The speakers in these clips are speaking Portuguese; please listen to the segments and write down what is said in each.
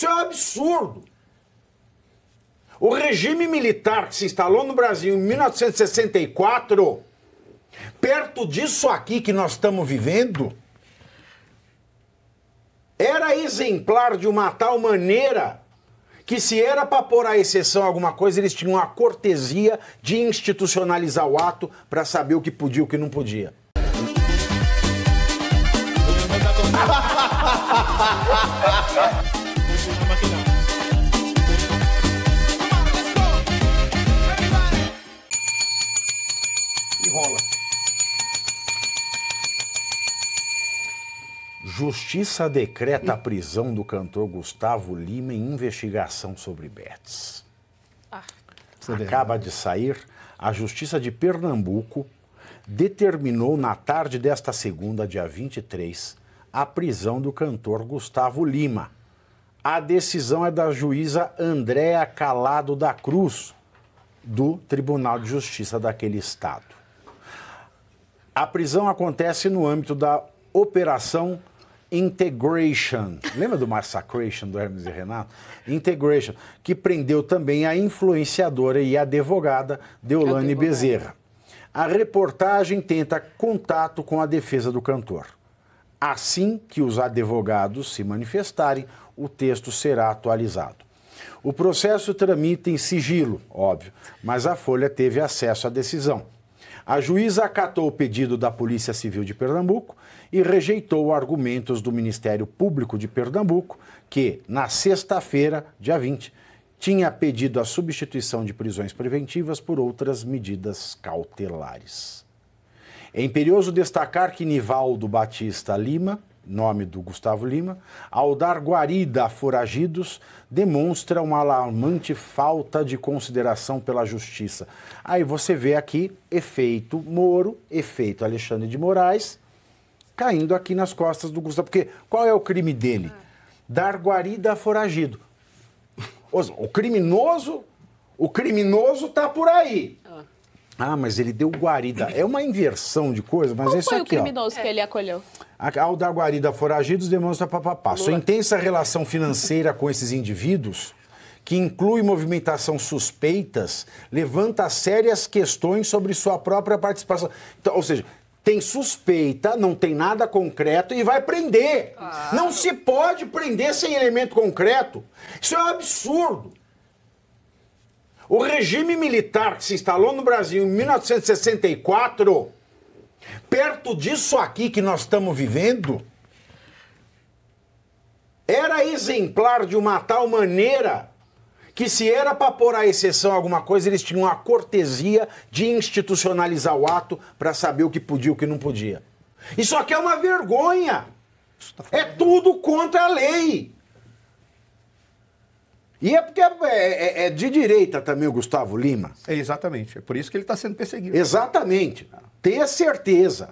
Isso é um absurdo. O regime militar que se instalou no Brasil em 1964, perto disso aqui que nós estamos vivendo, era exemplar de uma tal maneira que se era para pôr a exceção a alguma coisa, eles tinham a cortesia de institucionalizar o ato para saber o que podia e o que não podia. Justiça decreta a prisão do cantor Gustavo Lima em investigação sobre Betes. Ah, Acaba de sair, a Justiça de Pernambuco determinou na tarde desta segunda, dia 23, a prisão do cantor Gustavo Lima a decisão é da juíza Andréa Calado da Cruz, do Tribunal de Justiça daquele estado. A prisão acontece no âmbito da Operação Integration. Lembra do Massacration do Hermes e Renato? Integration, que prendeu também a influenciadora e advogada Deolane Bezerra. A reportagem tenta contato com a defesa do cantor. Assim que os advogados se manifestarem, o texto será atualizado. O processo tramita em sigilo, óbvio, mas a Folha teve acesso à decisão. A juíza acatou o pedido da Polícia Civil de Pernambuco e rejeitou argumentos do Ministério Público de Pernambuco, que, na sexta-feira, dia 20, tinha pedido a substituição de prisões preventivas por outras medidas cautelares. É imperioso destacar que Nivaldo Batista Lima, nome do Gustavo Lima, ao dar guarida a foragidos, demonstra uma alarmante falta de consideração pela justiça. Aí você vê aqui efeito Moro, efeito Alexandre de Moraes, caindo aqui nas costas do Gustavo. Porque qual é o crime dele? Dar guarida a foragido. O criminoso, o criminoso está por aí. Ah, mas ele deu guarida. É uma inversão de coisa, mas Qual é isso aqui. Qual foi o criminoso ó. que ele acolheu? Ao dar guarida a foragidos, demonstra papapá. Sua intensa relação financeira com esses indivíduos, que inclui movimentação suspeitas, levanta sérias questões sobre sua própria participação. Então, ou seja, tem suspeita, não tem nada concreto e vai prender. Não se pode prender sem elemento concreto. Isso é um absurdo. O regime militar que se instalou no Brasil em 1964, perto disso aqui que nós estamos vivendo, era exemplar de uma tal maneira que se era para pôr a exceção a alguma coisa, eles tinham a cortesia de institucionalizar o ato para saber o que podia e o que não podia. Isso aqui é uma vergonha. Tá é tudo contra a lei. E é porque é, é, é, de direita também o Gustavo Lima. É, exatamente. É por isso que ele está sendo perseguido. Exatamente. Tenha certeza.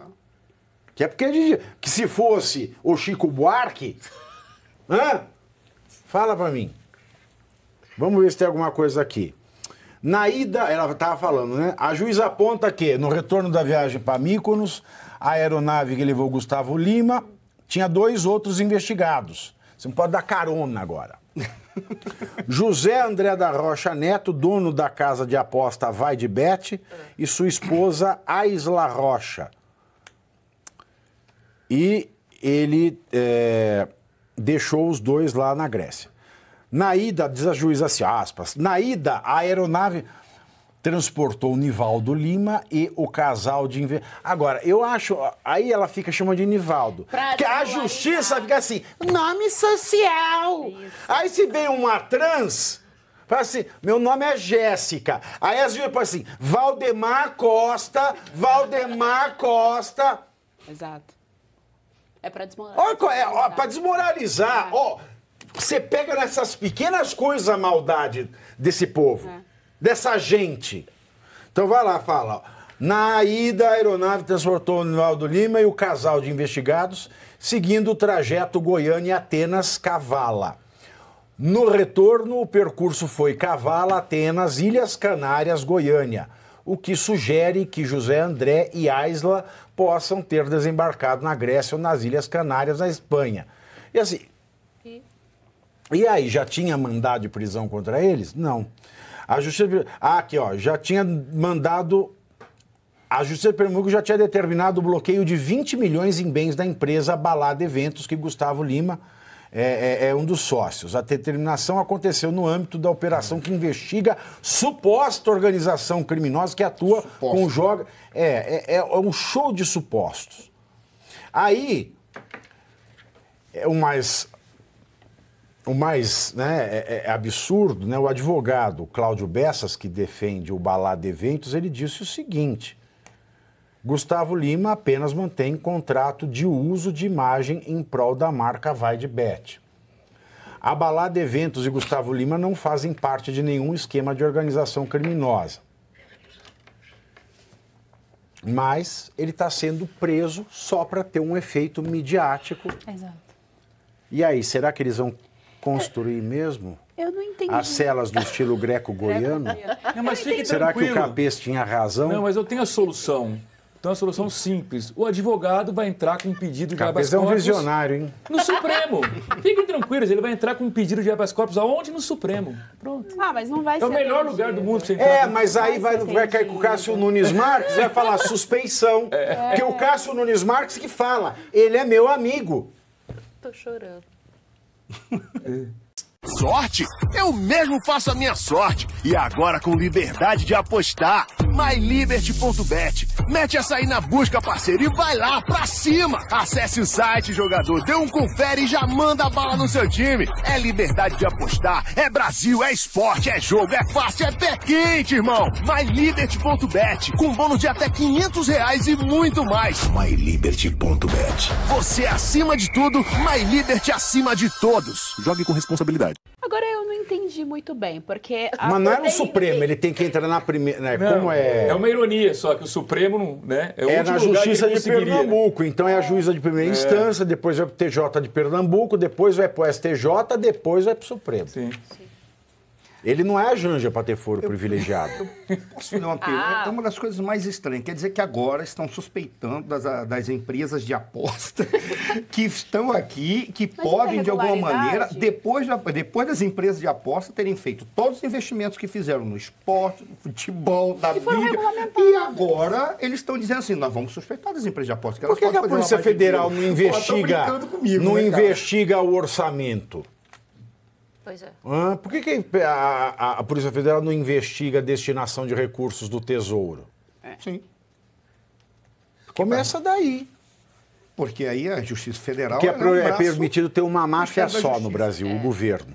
Que é porque é de, que se fosse o Chico Buarque. hã? Fala para mim. Vamos ver se tem alguma coisa aqui. Na ida, ela estava falando, né? A juiz aponta que, no retorno da viagem para Míconos, a aeronave que levou Gustavo Lima tinha dois outros investigados. Você não pode dar carona agora. José André da Rocha Neto, dono da casa de aposta Vai de Bet, e sua esposa Aisla Rocha. E ele é, deixou os dois lá na Grécia. Na ida, diz a juíza, assim, aspas, na ida, a aeronave transportou Nivaldo Lima e o casal de inve... Agora, eu acho. Aí ela fica chamando de Nivaldo. que a justiça fica assim, nome social. Isso. Aí se vem uma trans. Fala assim, meu nome é Jéssica. Aí as vezes assim, Valdemar Costa, Valdemar Costa. Exato. É pra desmoralizar. Ó, é, ó, pra desmoralizar, é. ó, você pega nessas pequenas coisas a maldade desse povo. É dessa gente. Então vai lá, fala. Na ida, a aeronave transportou o Nivaldo Lima e o casal de investigados, seguindo o trajeto Goiânia-Atenas-Cavala. No retorno, o percurso foi Cavala, Atenas, Ilhas Canárias, Goiânia, o que sugere que José André e Aisla possam ter desembarcado na Grécia ou nas Ilhas Canárias, na Espanha. E assim. E, aí, já tinha mandado de prisão contra eles? Não. A Justiça. Ah, aqui, ó. Já tinha mandado. A Justiça de Pernambuco já tinha determinado o bloqueio de 20 milhões em bens da empresa Balada Eventos, que Gustavo Lima é, é, é, um dos sócios. A determinação aconteceu no âmbito da operação que investiga suposta organização criminosa que atua Suposto. com joga. É, é, é, é um show de supostos. Aí, é o mais o mais né, é, é, é absurdo, né, o advogado Cláudio Bessas, que defende o Balada Eventos, ele disse o seguinte: Gustavo Lima apenas mantém contrato de uso de imagem em prol da marca Vai de Bet. A Balada Eventos e Gustavo Lima não fazem parte de nenhum esquema de organização criminosa. Mas ele está sendo preso só para ter um efeito midiático. Exato. E aí, será que eles vão construir mesmo? Eu não entendi. As celas do estilo greco-goiano? Será que o cabeça tinha razão? Não, mas eu tenho a solução. Então, a solução simples. O advogado vai entrar com um pedido de habeas corpus... é um visionário, hein? No Supremo. Fiquem tranquilos, ele vai entrar com um pedido de habeas corpus aonde? No Supremo. Pronto. Ah, mas não vai ser É o melhor lugar do mundo pra você é, entrar. É, mas aí vai, vai, vai cair com o Cássio Nunes Marques, vai falar suspeição. É. Porque o Cássio Nunes Marques que fala, ele é meu amigo. Tô chorando. Sorte? Eu mesmo faço a minha sorte. E agora com liberdade de apostar. MyLiberty.bet Mete essa aí na busca, parceiro, e vai lá pra cima. Acesse o site, jogador, dê um confere e já manda a bala no seu time. É liberdade de apostar, é Brasil, é esporte, é jogo, é fácil, é pé quente, irmão. MyLiberty.bet, com bônus de até 500 reais e muito mais. MyLiberty.bet. Você é acima de tudo, MyLiberty é acima de todos. Jogue com responsabilidade. Agora eu não entendi muito bem, porque... Mas não é o Supremo, que... ele tem que entrar na primeira... Né? Como é... É uma ironia, só que o Supremo né? É, é na Justiça de Pernambuco. Então é a juíza de primeira é. instância, depois vai é para o TJ de Pernambuco, depois vai para o STJ, depois vai para o Supremo. Sim. Sim. Ele não é a Janja para ter foro eu, privilegiado. posso fazer uma pergunta? Ah. É uma das coisas mais estranhas. Quer dizer que agora estão suspeitando das, das empresas de aposta que estão aqui, que Mas podem, de alguma maneira, depois, da, depois das empresas de aposta terem feito todos os investimentos que fizeram no esporte, no futebol, na vida. E agora eles estão dizendo assim: nós vamos suspeitar das empresas de aposta. Que Por que, que a Polícia Federal não investiga, comigo, não né, investiga o orçamento? Pois é. Ah, por que, que a, a, a, Polícia Federal não investiga a destinação de recursos do Tesouro? É. Sim. Porque Começa daí. Porque aí a Justiça Federal. Que é, é um é permitido ter uma máfia só no Brasil, é. o governo.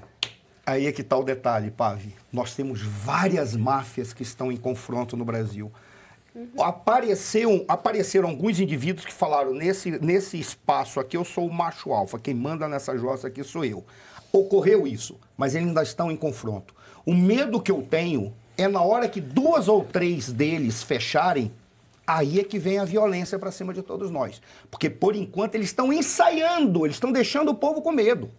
Aí é que está o detalhe, Pave. Nós temos várias máfias que estão em confronto no Brasil. Uhum. Apareceram, apareceram alguns indivíduos que falaram: nesse, nesse espaço aqui eu sou o macho alfa, quem manda nessa jossa aqui sou eu ocorreu isso, mas eles ainda estão em confronto. O medo que eu tenho é na hora que duas ou três deles fecharem, aí é que vem a violência para cima de todos nós. Porque por enquanto eles estão ensaiando, eles estão deixando o povo com medo.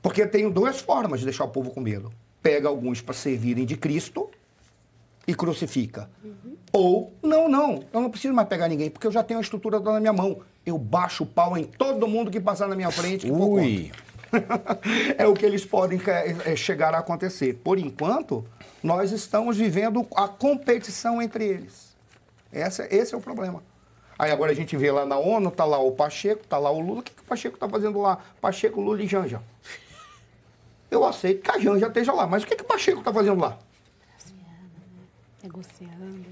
Porque tem duas formas de deixar o povo com medo: pega alguns para servirem de Cristo e crucifica. Uhum. Ou, não, não, eu não preciso mais pegar ninguém, porque eu já tenho a estrutura toda na minha mão. Eu baixo o pau em todo mundo que passar na minha frente. Que Ui. For é o que eles podem é, é, chegar a acontecer. Por enquanto, nós estamos vivendo a competição entre eles. Esse, esse é o problema. Aí agora a gente vê lá na ONU, tá lá o Pacheco, tá lá o Lula. O que, que o Pacheco tá fazendo lá? Pacheco, Lula e Janja. Eu aceito que a Janja esteja lá, mas o que, que o Pacheco tá fazendo lá? negociando,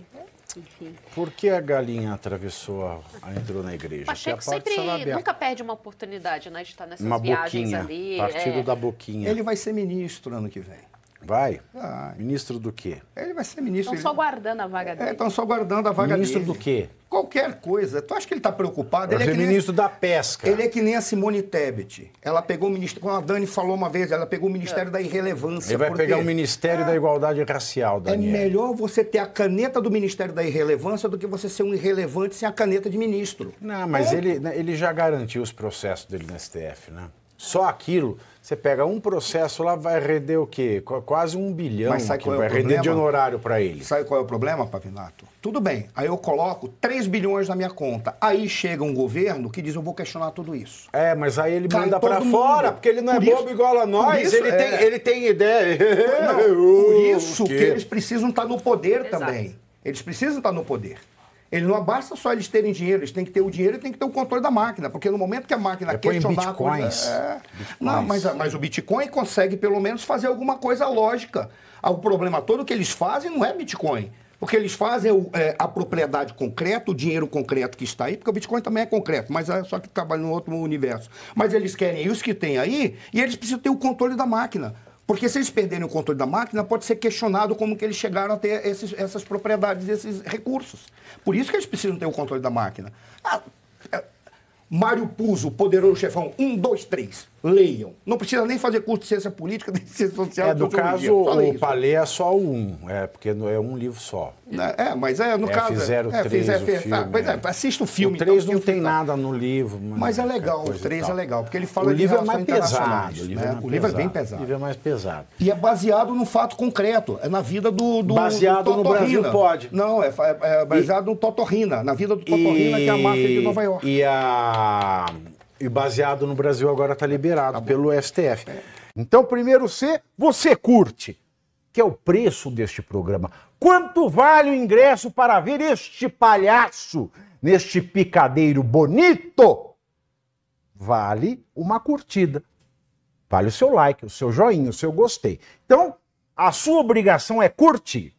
enfim. Por que a galinha atravessou, a, a entrou na igreja? Pacheco sempre é nunca perde uma oportunidade né, de estar nessas Uma viagens boquinha, ali. partido é. da boquinha. Ele vai ser ministro ano que vem. Vai? Vai. Ministro do quê? Ele vai ser ministro. Estão só guardando a vaga é, dele. Estão é, só guardando a vaga ministro dele. Ministro do quê? Qualquer coisa. Tu acha que ele está preocupado? Ele é, ministro nem... da pesca. Ele é que nem a Simone Tebet. Ela pegou o ministro Como a Dani falou uma vez, ela pegou o Ministério é. da Irrelevância. Ele vai porque... pegar o Ministério da é. Igualdade Racial, é Daniel. É melhor você ter a caneta do Ministério da Irrelevância do que você ser um irrelevante sem a caneta de ministro. Não, mas ele, né, ele já garantiu os processos dele no STF, né? Só aquilo, você pega um processo lá, vai render o quê? Quase um bilhão Mas sabe qual é vai problema? render de honorário para ele. Sabe qual é o problema, Pavinato? Tudo bem, aí eu coloco 3 bilhões na minha conta. Aí chega um governo que diz eu vou questionar tudo isso. É, mas aí ele Cai manda para fora, porque ele não por é isso, bobo igual a nós, isso, ele, é... tem, ele tem ideia. Não, por isso que eles precisam estar tá no poder Exato. também. Eles precisam estar tá no poder. Ele não basta só eles terem dinheiro, eles têm que ter o dinheiro e têm que ter o controle da máquina, porque no momento que a máquina Depois é, questionar... Em bitcoins. Coisa, é... bitcoins. Não, mas, mas o Bitcoin consegue pelo menos fazer alguma coisa lógica. Ah, o problema todo que eles fazem não é Bitcoin. Porque eles fazem é, é, a propriedade concreta, o dinheiro concreto que está aí, porque o Bitcoin também é concreto, mas é só que trabalha em outro universo. Mas eles querem os que tem aí e eles precisam ter o controle da máquina. Porque se eles perderem o controle da máquina, pode ser questionado como que eles chegaram a ter esses, essas propriedades, esses recursos. Por isso que eles precisam ter o controle da máquina. Ah, Mário Puzo, Poderoso Chefão, um, dois, três. Leiam. Não precisa nem fazer curso de ciência política, nem de ciência social. É, no caso, o Palê é só um, é, porque é um livro só. Né, é, mas é, no é, caso... É, fizeram é, três, é, o tá, filme, tá, mas é, é, assista o filme. O três então, não tem nada no livro. Mas, mas é legal, o três é legal, porque ele fala o livro de é mais pesado. O livro, né? é, mais o livro é bem pesado. O livro é mais pesado. E é baseado num fato concreto, é na vida do, do Baseado do no Brasil pode. Não, é, baseado e, no Totorrina, na vida do Totorrina, que é a máfia de Nova York. E a e baseado no Brasil agora está liberado tá pelo STF. Então, primeiro C, você curte, que é o preço deste programa. Quanto vale o ingresso para ver este palhaço, neste picadeiro bonito? Vale uma curtida. Vale o seu like, o seu joinha, o seu gostei. Então, a sua obrigação é curtir.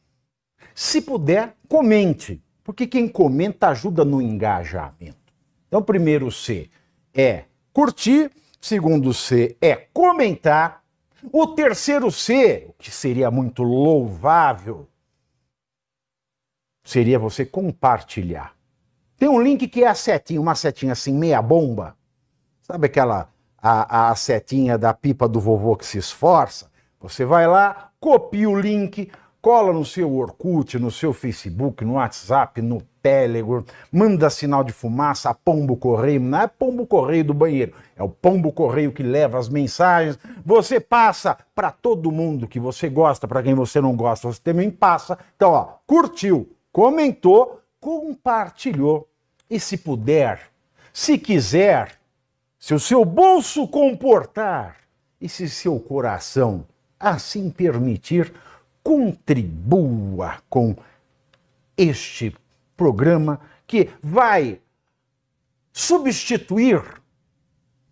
Se puder, comente, porque quem comenta ajuda no engajamento. Então, primeiro C é curtir, segundo C é comentar, o terceiro C, o que seria muito louvável, seria você compartilhar. Tem um link que é a setinha, uma setinha assim, meia bomba. Sabe aquela a, a setinha da pipa do vovô que se esforça? Você vai lá, copia o link, cola no seu Orkut, no seu Facebook, no WhatsApp, no Telegram, manda sinal de fumaça a pombo correio, não é pombo correio do banheiro, é o pombo correio que leva as mensagens. Você passa para todo mundo que você gosta, para quem você não gosta, você também passa. Então, ó, curtiu, comentou, compartilhou e se puder, se quiser, se o seu bolso comportar e se seu coração assim permitir, contribua com este programa que vai substituir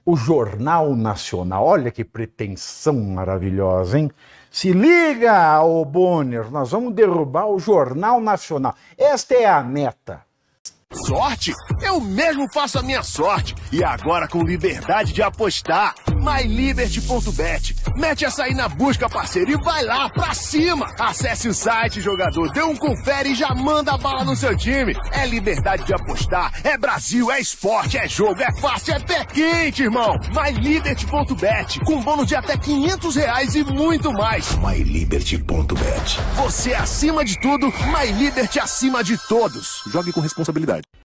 o Jornal Nacional. Olha que pretensão maravilhosa, hein? Se liga, ô Bonner, nós vamos derrubar o Jornal Nacional. Esta é a meta. Sorte? Eu mesmo faço a minha sorte. E agora com liberdade de apostar myliberty.bet. Mete essa aí na busca, parceiro, e vai lá pra cima. Acesse o site, jogador, dê um confere e já manda a bala no seu time. É liberdade de apostar, é Brasil, é esporte, é jogo, é fácil, é pé quente, irmão. myliberty.bet, com bônus de até 500 reais e muito mais. myliberty.bet. Você é acima de tudo, MyLiberty acima de todos. Jogue com responsabilidade.